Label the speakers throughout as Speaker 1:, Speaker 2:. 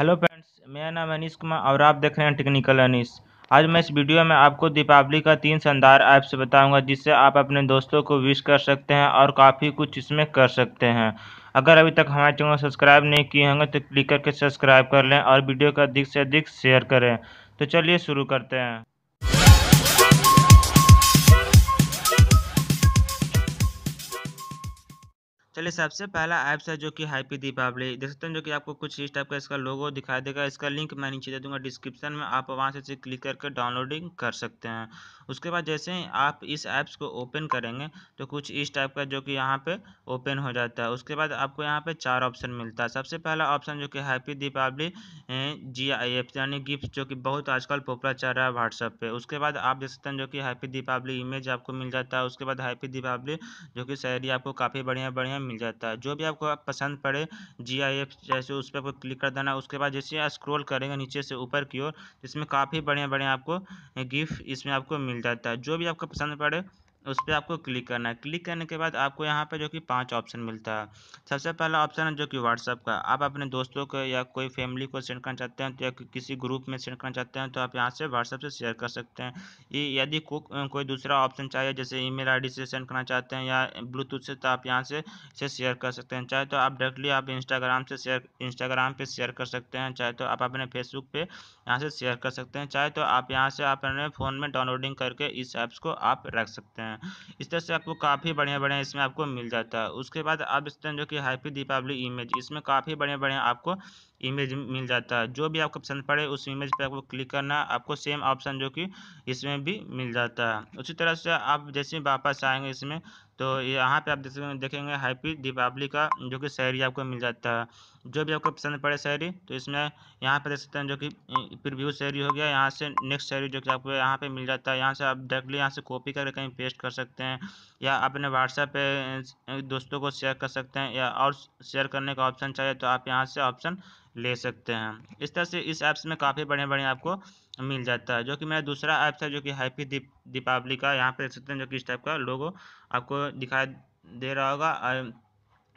Speaker 1: hello friends मेरा नाम अनिश कुमार और आप देख रहे हैं टेक्निकल अनिश आज मैं इस वीडियो में आपको दीपावली का तीन शानदार ऐप्स बताऊंगा जिससे आप अपने दोस्तों को विश कर सकते हैं और काफ़ी कुछ इसमें कर सकते हैं अगर अभी तक हमारे चैनल सब्सक्राइब नहीं किए होंगे तो क्लिक करके सब्सक्राइब कर लें और वीडियो को अधिक से अधिक शेयर करें तो चलिए शुरू करते हैं चलिए सबसे पहला ऐप्स है जो कि हैप्पी दीपावली देख सकते हैं जो कि आपको कुछ इस टाइप का इसका लोगो दिखाई देगा इसका लिंक मैं नीचे दे दूंगा डिस्क्रिप्शन में आप वहाँ से क्लिक करके डाउनलोडिंग कर सकते हैं उसके बाद जैसे ही आप इस ऐप्स को ओपन करेंगे तो कुछ इस टाइप का जो कि यहाँ पर ओपन हो जाता है उसके बाद आपको यहाँ पर चार ऑप्शन मिलता है सबसे पहला ऑप्शन जो कि happy Deepawali G I F यानी गिफ्ट जो कि बहुत आजकल पॉपुलर चल रहा है व्हाट्सअप पे उसके बाद आप देख सकते हैं जो कि हैप्पी दीपावली इमेज आपको मिल जाता है उसके बाद हैप्पी दीपावली जो कि शायरी आपको काफ़ी बढ़िया बढ़िया मिल जाता है जो भी आपको आप पसंद पड़े जी आई एफ जैसे उस पर आपको क्लिक कर देना उसके बाद जैसे आप स्क्रॉल करेंगे नीचे से ऊपर की ओर इसमें काफ़ी बढ़िया बढ़िया आपको गिफ्ट इसमें आपको मिल जाता है जो भी आपको पसंद पड़े उस पर आपको क्लिक करना है क्लिक करने के बाद आपको यहाँ पे जो कि पांच ऑप्शन मिलता है सबसे पहला ऑप्शन है जो कि व्हाट्सअप का आप अपने दोस्तों को या कोई फैमिली को सेंड करना चाहते हैं तो या किसी ग्रुप में सेंड करना चाहते हैं तो आप यहाँ से व्हाट्सअप से शेयर कर सकते हैं यदि को, कोई दूसरा ऑप्शन चाहिए जैसे ई मेल से सेंड करना चाहते हैं या ब्लूटूथ से तो आप यहाँ से इसे शेयर कर सकते हैं चाहे तो आप डायरेक्टली आप इंस्टाग्राम से शेयर इंस्टाग्राम पर शेयर कर सकते हैं चाहे तो आप अपने फेसबुक पर यहाँ से शेयर कर सकते हैं चाहे तो आप यहाँ से आप अपने फ़ोन में डाउनलोडिंग करके इस ऐप्स को आप रख सकते हैं हैं इस तरह से आपको काफ़ी बढ़िया बढ़िया इसमें आपको मिल जाता है उसके बाद अब इस तरह जो कि हैप्पी दीपावली इमेज इसमें काफ़ी बढ़िया बढ़िया आपको इमेज मिल जाता है जो भी आपको पसंद पड़े उस इमेज पर आपको क्लिक करना आपको सेम ऑप्शन जो कि इसमें भी मिल जाता है उसी तरह से आप जैसे वापस आएंगे इसमें तो यहाँ पे आप देखेंगे हैप्पी दीपावली का जो कि शायरी आपको मिल जाता है जो भी आपको पसंद पड़े शायरी तो इसमें यहाँ पे देख सकते हैं जो कि प्रीव्यू शायरी हो गया यहाँ से नेक्स्ट शायरी जो कि आपको यहाँ पे मिल जाता है यहाँ से आप डायरेक्टली यहाँ से कॉपी करके कहीं पेस्ट कर सकते हैं या अपने व्हाट्सएप पर दोस्तों को शेयर कर सकते हैं या और शेयर करने का ऑप्शन चाहिए तो आप यहाँ से ऑप्शन ले सकते हैं इस तरह से इस ऐप्स में काफ़ी बढ़िया बढ़िया आपको मिल जाता है जो कि मेरा दूसरा ऐप्स है जो कि हैप्पी दीप दीपावली का यहाँ पर देख सकते हैं जो कि इस टाइप का लोगो आपको दिखाई दे रहा होगा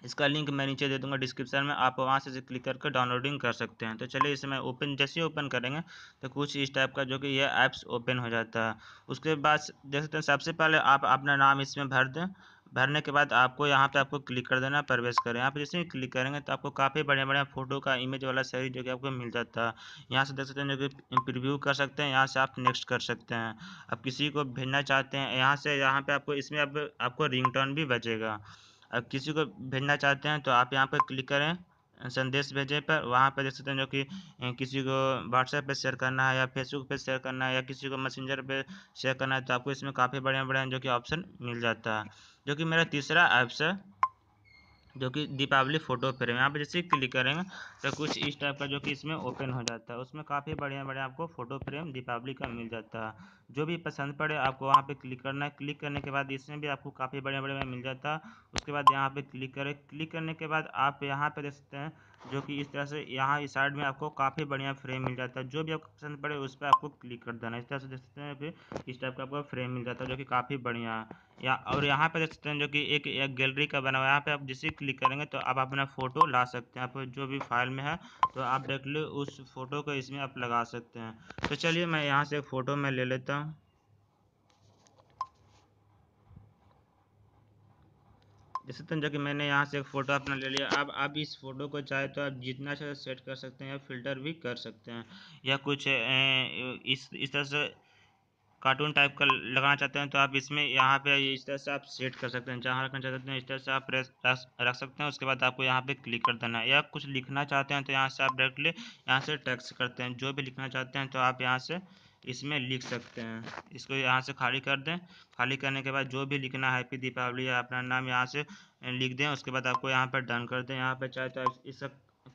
Speaker 1: इसका लिंक मैं नीचे दे दूंगा डिस्क्रिप्शन में आप वहाँ से क्लिक करके डाउनलोडिंग कर सकते हैं तो चलिए इसे मैं ओपन जैसे ही ओपन करेंगे तो कुछ इस टाइप का जो कि ये ऐप्स ओपन हो जाता है उसके बाद देख सकते हैं सबसे पहले आप अपना नाम इसमें भर दें भरने के बाद आपको यहाँ पे आपको क्लिक कर देना प्रवेश करें यहाँ पे जैसे ही क्लिक करेंगे तो आपको काफ़ी बढ़िया बढ़िया फोटो का इमेज वाला सही जो कि आपको मिल जाता है यहाँ से देख सकते हैं जो कि प्रिव्यू कर सकते हैं यहाँ से आप नेक्स्ट कर सकते हैं अब किसी को भेजना चाहते हैं यहाँ से यहाँ पर आपको इसमें अब आपको रिंग भी बचेगा अब किसी को भेजना चाहते हैं तो आप यहाँ पर क्लिक करें संदेश भेजे पर वहाँ पर देख सकते हैं जो कि किसी को व्हाट्सएप पे शेयर करना है या फेसबुक पे शेयर करना है या किसी को मैसेंजर पे शेयर करना है तो आपको इसमें काफ़ी बढ़िया बढ़िया जो कि ऑप्शन मिल जाता है जो कि मेरा तीसरा ऐप्स है जो कि दीपावली फ़ोटो फ्रेम यहाँ पे जैसे क्लिक करेंगे तो कुछ इस टाइप का जो कि इसमें ओपन हो जाता है उसमें काफ़ी बढ़िया बढ़िया आपको फ़ोटो फ्रेम दीपावली का मिल जाता है जो भी पसंद पड़े आपको वहाँ पे क्लिक करना है क्लिक करने के बाद इसमें भी आपको काफ़ी बढ़िया बढ़िया मिल जाता है उसके बाद यहाँ पर क्लिक करें क्लिक करने के बाद आप यहाँ पर देख सकते हैं जो कि इस तरह से यहाँ इस साइड में आपको काफ़ी बढ़िया फ्रेम मिल जाता है जो भी आपको पसंद पड़े उस पर आपको क्लिक कर देना इस तरह से देख सकते हैं फिर इस टाइप का आपको फ्रेम मिल जाता है जो कि काफ़ी बढ़िया है या और यहाँ पर देख सकते हैं जो कि एक गैलरी का बना हुआ है यहाँ पर आप जिसे क्लिक करेंगे तो आप अपना फ़ोटो ला सकते हैं आप जो भी फाइल में है तो आप डायरेक्टली उस फ़ोटो को इसमें आप लगा सकते हैं तो चलिए मैं यहाँ से फ़ोटो में ले लेता हूँ जैसे तो जो कि मैंने यहाँ से एक फ़ोटो अपना ले लिया अब आप इस फ़ोटो को चाहे तो आप जितना चाहे अच्छा सेट कर सकते हैं या फिल्टर भी कर सकते हैं या कुछ इस इस तरह से कार्टून टाइप का लगाना चाहते हैं तो आप इसमें यहाँ पे इस तरह से आप सेट कर सकते हैं जहाँ रखना चाहते हैं इस तरह से आप रख सकते हैं उसके बाद आपको यहाँ पे क्लिक कर देना है या कुछ लिखना चाहते हैं तो यहाँ से आप डायरेक्टली यहाँ से टेक्स्ट करते हैं जो भी लिखना चाहते हैं तो आप यहाँ से इसमें लिख सकते हैं इसको यहाँ से खाली कर दें खाली करने के बाद जो भी लिखना है हैप्पी दीपावली या अपना नाम यहाँ से लिख दें उसके बाद आपको यहाँ पर डन कर दें यहाँ पर चाहे तो इसका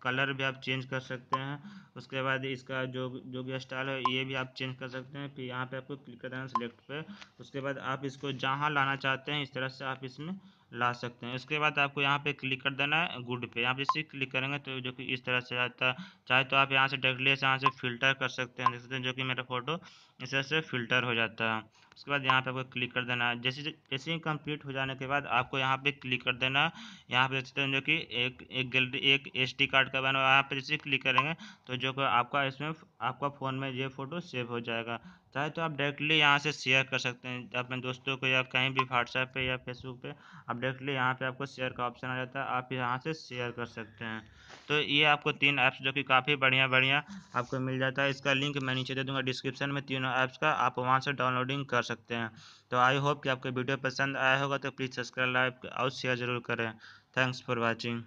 Speaker 1: कलर भी आप चेंज कर सकते हैं उसके बाद इसका जो जो भी स्टाइल है ये भी आप चेंज कर सकते हैं फिर यहाँ पे आपको क्लिक करना है सिलेक्ट पे उसके बाद आप इसको जहाँ लाना चाहते हैं इस तरह से आप इसमें ला सकते हैं उसके बाद आपको यहाँ पे क्लिक कर देना है गुड पे यहाँ पे जैसे क्लिक करेंगे तो जो कि इस तरह से आता है चाहे तो आप यहाँ से डायरेक्टली यहाँ से फिल्टर कर सकते हैं देख सकते हैं जो कि मेरा फोटो इस तरह से फिल्टर हो जाता है उसके बाद यहाँ पे आपको क्लिक कर देना है जैसे जैसे ही कंप्लीट हो जाने के बाद आपको यहाँ पे क्लिक कर देना है यहाँ पे देख सकते हैं जो कि एक एक गैलरी एक टी कार्ड का बना हुआ यहाँ पे जैसे क्लिक करेंगे तो जो आपका इसमें आपका फ़ोन में ये फ़ोटो सेव हो जाएगा चाहे तो आप डायरेक्टली यहाँ से शेयर कर सकते हैं अपने दोस्तों को या कहीं भी व्हाट्सएप पे या फेसबुक पे आप डायरेक्टली यहाँ पे आपको शेयर का ऑप्शन आ जाता है आप यहाँ से शेयर कर सकते हैं तो ये आपको तीन ऐप्स जो कि काफ़ी बढ़िया बढ़िया आपको मिल जाता है इसका लिंक मैं नीचे दे दूँगा डिस्क्रिप्शन में तीनों ऐप्स का आप वहाँ से डाउनलोडिंग कर सकते हैं तो आई होप कि आपको वीडियो पसंद आया होगा तो प्लीज़ सब्सक्राइब लाइक और शेयर जरूर करें थैंक्स फॉर वॉचिंग